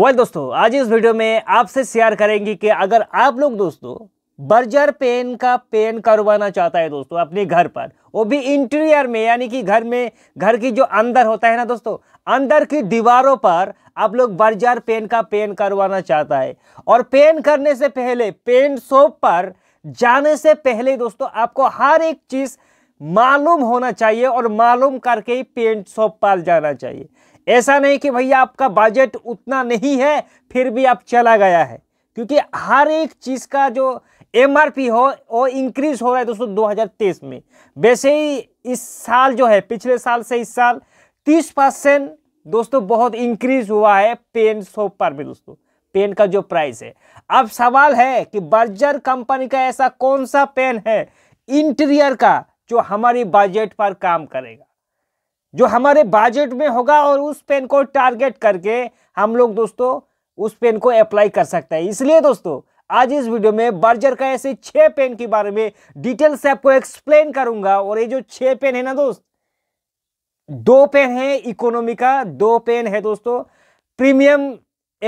well दोस्तों आज इस वीडियो में आपसे शेयर करेंगे कि अगर आप लोग दोस्तों बर्जर पेन का पेन करवाना चाहता है दोस्तों अपने घर पर वो भी इंटीरियर में यानी कि घर में घर की जो अंदर होता है ना दोस्तों अंदर की दीवारों पर आप लोग बर्जर पेन का पेन करवाना चाहता है और पेन करने से पहले पेन शॉप पर जाने से पहले दोस्तों आपको हर एक चीज़ मालूम होना चाहिए और मालूम करके ही पेंट शॉप पर जाना चाहिए ऐसा नहीं कि भैया आपका बजट उतना नहीं है फिर भी आप चला गया है क्योंकि हर एक चीज़ का जो एमआरपी हो वो इंक्रीज हो रहा है दोस्तों 2023 में वैसे ही इस साल जो है पिछले साल से इस साल 30 परसेंट दोस्तों बहुत इंक्रीज हुआ है पेन शॉप पर भी दोस्तों पेन का जो प्राइस है अब सवाल है कि बर्जर कंपनी का ऐसा कौन सा पेन है इंटीरियर का जो हमारी बजट पर काम करेगा जो हमारे बजट में होगा और उस पेन को टारगेट करके हम लोग दोस्तों उस पेन को अप्लाई कर सकते हैं इसलिए दोस्तों आज इस वीडियो में बर्जर का ऐसे छह पेन के बारे में डिटेल से आपको एक्सप्लेन करूंगा और ये जो छह पेन है ना दोस्त दो पेन है इकोनॉमी का दो पेन है दोस्तों प्रीमियम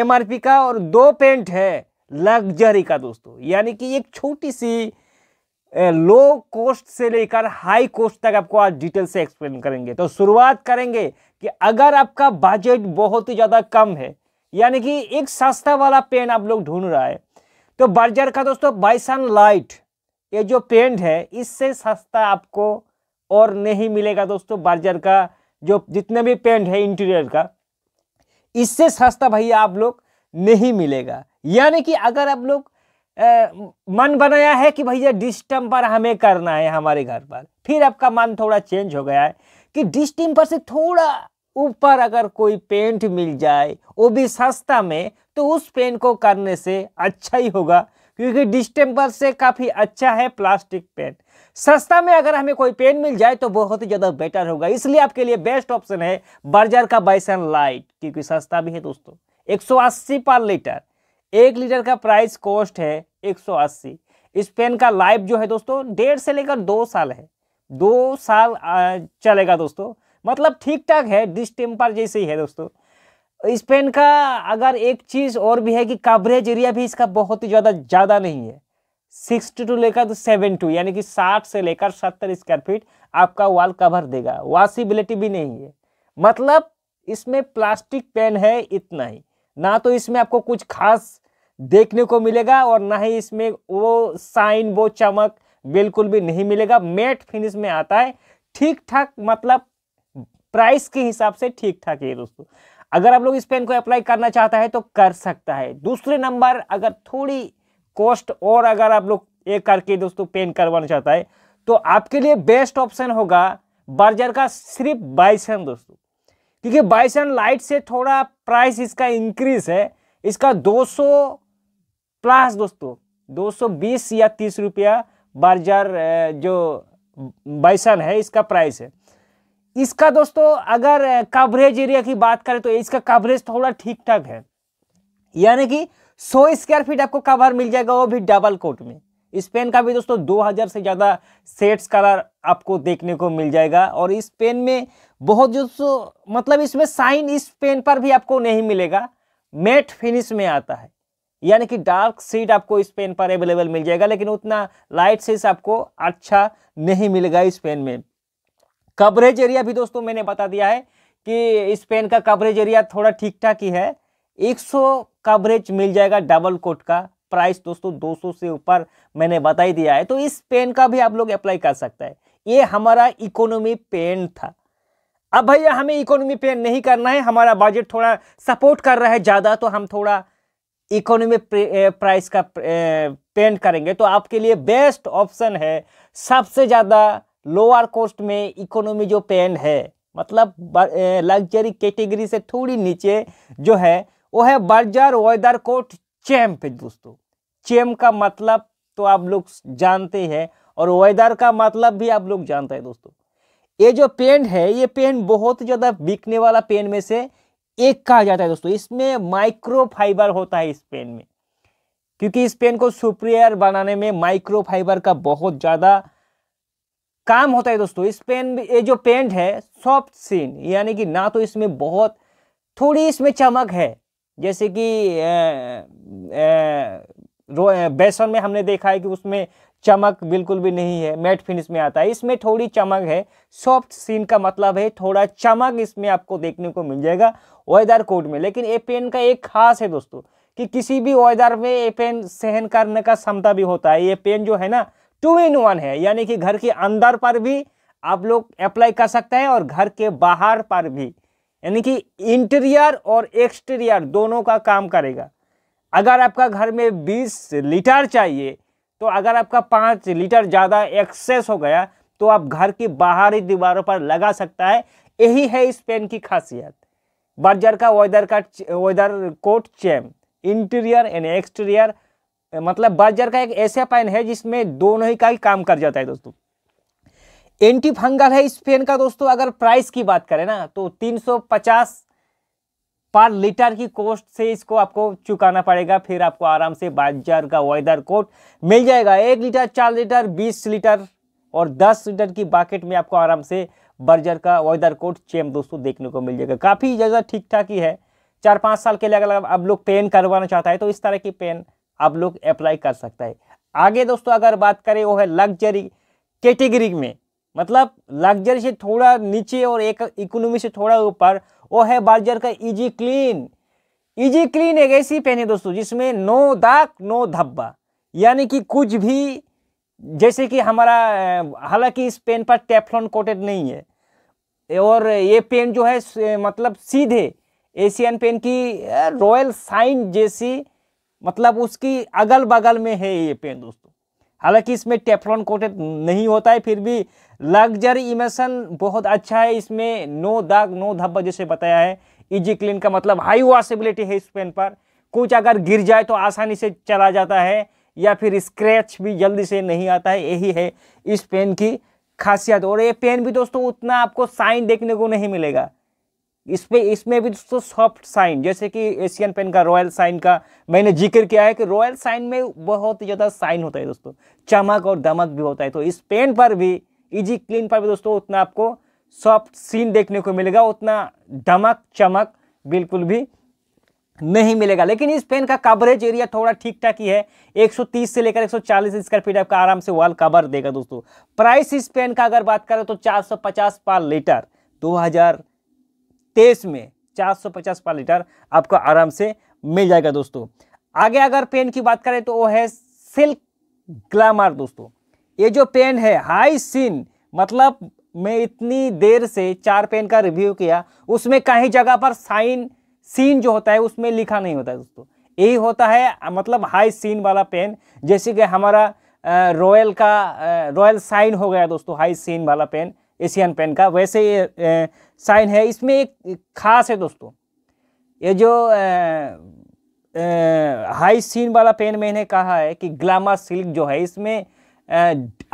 एमआरपी का और दो पेंट है लग्जरी का दोस्तों यानी कि एक छोटी सी लो कॉस्ट से लेकर हाई कॉस्ट तक आपको आज डिटेल से एक्सप्लेन करेंगे तो शुरुआत करेंगे कि अगर आपका बजट बहुत ही ज़्यादा कम है यानी कि एक सस्ता वाला पेन आप लोग ढूंढ रहा है तो बर्जर का दोस्तों बाइसन लाइट ये जो पेंट है इससे सस्ता आपको और नहीं मिलेगा दोस्तों बर्जर का जो जितने भी पेंट है इंटीरियर का इससे सस्ता भैया आप लोग नहीं मिलेगा यानी कि अगर आप लोग मन बनाया है कि भैया डिस्टम्पर हमें करना है हमारे घर पर फिर आपका मन थोड़ा चेंज हो गया है कि डिस्टम्पर से थोड़ा ऊपर अगर कोई पेंट मिल जाए वो भी सस्ता में तो उस पेंट को करने से अच्छा ही होगा क्योंकि डिस्टेम्पर से काफ़ी अच्छा है प्लास्टिक पेंट सस्ता में अगर हमें कोई पेन मिल जाए तो बहुत ही ज़्यादा बेटर होगा इसलिए आपके लिए बेस्ट ऑप्शन है बर्जर का बाइसन लाइट क्योंकि सस्ता भी है दोस्तों 180 पर लीटर एक लीटर का प्राइस कॉस्ट है 180 इस पेन का लाइफ जो है दोस्तों डेढ़ से लेकर दो साल है दो साल चलेगा दोस्तों मतलब ठीक ठाक है डिस्टेम्पर जैसे ही है दोस्तों इस पेन का अगर एक चीज़ और भी है कि कवरेज एरिया भी इसका बहुत ही ज़्यादा ज़्यादा नहीं है सिक्सटी टू लेकर तो सेवन टू यानी कि साठ से लेकर सत्तर स्क्वायर फीट आपका वॉल कवर देगा वॉशिबिलिटी भी नहीं है मतलब इसमें प्लास्टिक पेन है इतना ही ना तो इसमें आपको कुछ खास देखने को मिलेगा और ना ही इसमें वो साइन वो चमक बिल्कुल भी नहीं मिलेगा मेट फिनिश में आता है ठीक ठाक मतलब प्राइस के हिसाब से ठीक ठाक है दोस्तों अगर आप लोग इस पेन को अप्लाई करना चाहता है तो कर सकता है दूसरे नंबर अगर थोड़ी कॉस्ट और अगर आप लोग ये करके दोस्तों पेन करवाना चाहता है तो आपके लिए बेस्ट ऑप्शन होगा बर्जर का सिर्फ बाइसन दोस्तों क्योंकि बाइसन लाइट से थोड़ा प्राइस इसका इंक्रीज है इसका 200 प्लस दोस्तों 220 या 30 रुपया बाजार जो बाइसन है इसका प्राइस है इसका दोस्तों अगर कवरेज एरिया की बात करें तो इसका कवरेज थोड़ा ठीक ठाक है यानी कि 100 स्क्वायर फीट आपको कवर मिल जाएगा वो भी डबल कोट में इस पेन का भी दोस्तों 2000 से ज़्यादा सेट्स कलर आपको देखने को मिल जाएगा और इस पेन में बहुत जो मतलब इसमें साइन इस पेन पर भी आपको नहीं मिलेगा मेट फिनिश में आता है यानी कि डार्क सीट आपको इस पेन पर अवेलेबल मिल जाएगा लेकिन उतना लाइट सीड्स आपको अच्छा नहीं मिलेगा इस पेन में कवरेज एरिया भी दोस्तों मैंने बता दिया है कि इस पेन का कवरेज एरिया थोड़ा ठीक ठाक ही है 100 कवरेज मिल जाएगा डबल कोट का प्राइस दोस्तों 200 से ऊपर मैंने बता ही दिया है तो इस पेन का भी आप लोग अप्लाई कर सकता है ये हमारा इकोनॉमी पेन था अब भैया हमें इकोनॉमी पेन नहीं करना है हमारा बजट थोड़ा सपोर्ट कर रहा है ज़्यादा तो हम थोड़ा इकोनॉमी प्राइस का पेन करेंगे तो आपके लिए बेस्ट ऑप्शन है सबसे ज़्यादा लोअर कॉस्ट में इकोनॉमी जो पेन है मतलब लग्जरी कैटेगरी से थोड़ी नीचे जो है वो है बर्जर वेदर कोट चैम्प दोस्तों चेम का मतलब तो आप लोग जानते हैं और वेदर का मतलब भी आप लोग जानते हैं दोस्तों ये जो पेन है ये पेन बहुत ज़्यादा बिकने वाला पेन में से एक कहा जाता है दोस्तों इसमें माइक्रो फाइबर होता है इस पेन में क्योंकि इस पेन को सुप्रियर बनाने में माइक्रो फाइबर का बहुत ज़्यादा काम होता है दोस्तों इस पेन ये जो पेंट है सॉफ्ट सीन यानी कि ना तो इसमें बहुत थोड़ी इसमें चमक है जैसे कि बेसन में हमने देखा है कि उसमें चमक बिल्कुल भी नहीं है मैट फिनिश में आता है इसमें थोड़ी चमक है सॉफ्ट सीन का मतलब है थोड़ा चमक इसमें आपको देखने को मिल जाएगा वेदार कोट में लेकिन ए पेन का एक खास है दोस्तों कि किसी भी वेदार में ए पेन सहन करने का क्षमता भी होता है ये पेन जो है ना टू इन वन है यानी कि घर के अंदर पर भी आप लोग अप्लाई कर सकते हैं और घर के बाहर पर भी यानी कि इंटीरियर और एक्सटीरियर दोनों का काम करेगा अगर आपका घर में 20 लीटर चाहिए तो अगर आपका पाँच लीटर ज़्यादा एक्सेस हो गया तो आप घर की बाहरी दीवारों पर लगा सकता है यही है इस पेन की खासियत बर्जर का वेदर का वेदर कोट चैम इंटीरियर एंड एक्सटीरियर मतलब बर्जर का एक ऐसा पेन है जिसमें दोनों ही का ही काम कर जाता है दोस्तों एंटी फंगल है इस पेन का दोस्तों अगर प्राइस की बात करें ना तो तीन पर लीटर की कॉस्ट से इसको आपको चुकाना पड़ेगा फिर आपको आराम से बाजार का वेदर कोट मिल जाएगा एक लीटर चार लीटर बीस लीटर और दस लीटर की बाकेट में आपको आराम से बर्जर का वेदर कोट चेम दोस्तों देखने को मिल जाएगा काफ़ी ज़्यादा ठीक ठाक ही है चार पाँच साल के लिए अगर आप लोग पेन करवाना चाहता है तो इस तरह की पेन आप लोग अप्लाई कर सकता है आगे दोस्तों अगर बात करें वो है लग्जरी कैटेगरी में मतलब लग्जरी से थोड़ा नीचे और एक इकोनॉमी से थोड़ा ऊपर वो है बर्जर का इजी क्लीन इजी क्लीन एक ऐसी पेन है दोस्तों जिसमें नो दाग नो धब्बा यानी कि कुछ भी जैसे कि हमारा हालांकि इस पेन पर टेफलॉन कोटेड नहीं है और ये पेन जो है मतलब सीधे एशियन पेन की रॉयल साइन जैसी मतलब उसकी अगल बगल में है ये पेन दोस्तों हालांकि इसमें टेफ्लॉन कोटेड नहीं होता है फिर भी लग्जरी इमेशन बहुत अच्छा है इसमें नो दाग नो धब्बा जैसे बताया है इजी क्लीन का मतलब हाई वॉशेबिलिटी है इस पेन पर कुछ अगर गिर जाए तो आसानी से चला जाता है या फिर स्क्रैच भी जल्दी से नहीं आता है यही है इस पेन की खासियत और ये पेन भी दोस्तों उतना आपको साइन देखने को नहीं मिलेगा इस पे इसमें भी दोस्तों सॉफ्ट साइन जैसे कि एशियन पेन का रॉयल साइन का मैंने जिक्र किया है कि रॉयल साइन में बहुत ज़्यादा साइन होता है दोस्तों चमक और दमक भी होता है तो इस पेन पर भी इजी क्लीन पर भी दोस्तों उतना आपको सॉफ्ट सीन देखने को मिलेगा उतना दमक चमक बिल्कुल भी नहीं मिलेगा लेकिन इस पेन का कवरेज एरिया थोड़ा ठीक ठाक ही है 130 से लेकर 140 स्क्वायर फीट आपका आराम से वॉल कवर देगा दोस्तों प्राइस इस पेन का अगर बात करें तो 450 पर लीटर 2000 तेईस में 450 पर लीटर आपको आराम से मिल जाएगा दोस्तों आगे अगर पेन की बात करें तो वो है सिल्क ग्लैमर दोस्तों ये जो पेन है हाई सीन मतलब मैं इतनी देर से चार पेन का रिव्यू किया उसमें कहीं जगह पर साइन सीन जो होता है उसमें लिखा नहीं होता है दोस्तों यही होता है मतलब हाई सीन वाला पेन जैसे कि हमारा रॉयल का रॉयल साइन हो गया दोस्तों हाई सीन वाला पेन एशियन पेन का वैसे ये साइन है इसमें एक खास है दोस्तों ये जो हाई सीन वाला पेन मैंने कहा है कि ग्लैमर सिल्क जो है इसमें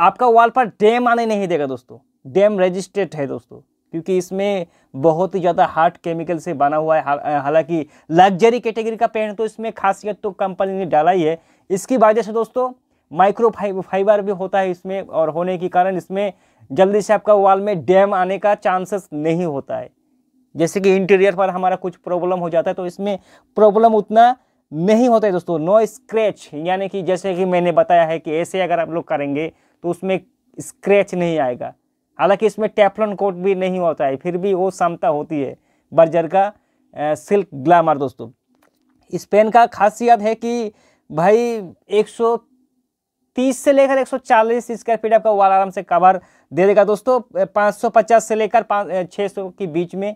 आपका वॉल पर डैम आने नहीं देगा दोस्तों डैम रजिस्टेड है दोस्तों क्योंकि इसमें बहुत ही ज़्यादा हार्ड केमिकल से बना हुआ है हालांकि लग्जरी कैटेगरी का पेन तो इसमें खासियत तो कंपनी ने डाला ही है इसकी वजह से दोस्तों माइक्रो फाइबर भी होता है इसमें और होने के कारण इसमें जल्दी से आपका वाल में डैम आने का चांसेस नहीं होता है जैसे कि इंटीरियर पर हमारा कुछ प्रॉब्लम हो जाता है तो इसमें प्रॉब्लम उतना नहीं होता है दोस्तों नो स्क्रैच यानी कि जैसे कि मैंने बताया है कि ऐसे अगर आप लोग करेंगे तो उसमें स्क्रैच नहीं आएगा हालांकि इसमें टेफलन कोट भी नहीं होता है फिर भी वो क्षमता होती है बर्जर का आ, सिल्क ग्लैमर दोस्तों इस पेन का खासियत है कि भाई एक तीस से लेकर एक सौ चालीस स्क्वायर फीट आपका वाल आराम से कवर दे देगा दोस्तों पाँच सौ पचास से लेकर पाँच छः सौ के बीच में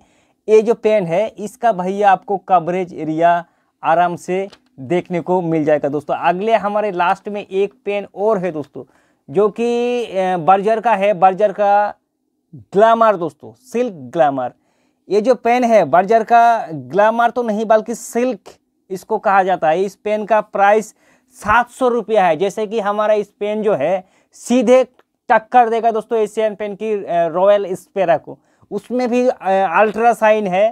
ये जो पेन है इसका भैया आपको कवरेज एरिया आराम से देखने को मिल जाएगा दोस्तों अगले हमारे लास्ट में एक पेन और है दोस्तों जो कि बर्जर का है बर्जर का ग्लैमर दोस्तों सिल्क ग्लैमर ये जो पेन है बर्जर का ग्लैमर तो नहीं बल्कि सिल्क इसको कहा जाता है इस पेन का प्राइस सात सौ रुपया है जैसे कि हमारा इस पेन जो है सीधे टक्कर देगा दोस्तों एशियन पेन की रॉयल स्पेरा को उसमें भी अल्ट्रा साइन है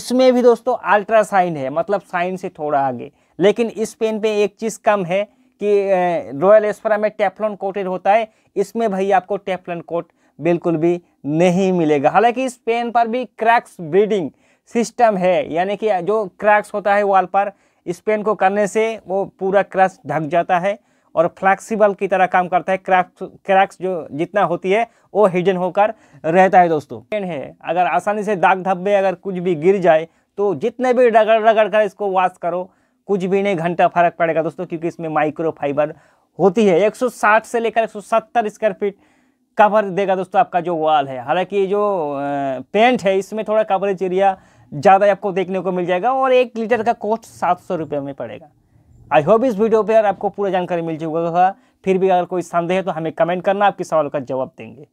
इसमें भी दोस्तों अल्ट्रा साइन है मतलब साइन से थोड़ा आगे लेकिन इस पेन पे एक चीज़ कम है कि रॉयल स्पेरा में टेफलॉन कोटेड होता है इसमें भाई आपको टेफलॉन कोट बिल्कुल भी नहीं मिलेगा हालांकि इस पेन पर भी क्रैक्स ब्रीडिंग सिस्टम है यानी कि जो क्रैक्स होता है वॉल पर इस पेन को करने से वो पूरा क्रश ढक जाता है और फ्लैक्सीबल की तरह काम करता है क्रैक्स क्रैक्स जो जितना होती है वो हिजन होकर रहता है दोस्तों पेन है अगर आसानी से दाग धब्बे अगर कुछ भी गिर जाए तो जितने भी रगड़ रगड़ कर इसको वॉश करो कुछ भी नहीं घंटा फर्क पड़ेगा दोस्तों क्योंकि इसमें माइक्रो फाइबर होती है 160 से लेकर 170 स्क्वायर फीट कवर देगा दोस्तों आपका जो वॉल है हालांकि ये जो पेंट है इसमें थोड़ा कवरेज एरिया ज़्यादा आपको देखने को मिल जाएगा और एक लीटर का कॉस्ट सात सौ में पड़ेगा आई होप इस वीडियो पर आपको पूरा जानकारी मिल चुका होगा फिर भी अगर कोई संदेह है तो हमें कमेंट करना आपके सवाल का जवाब देंगे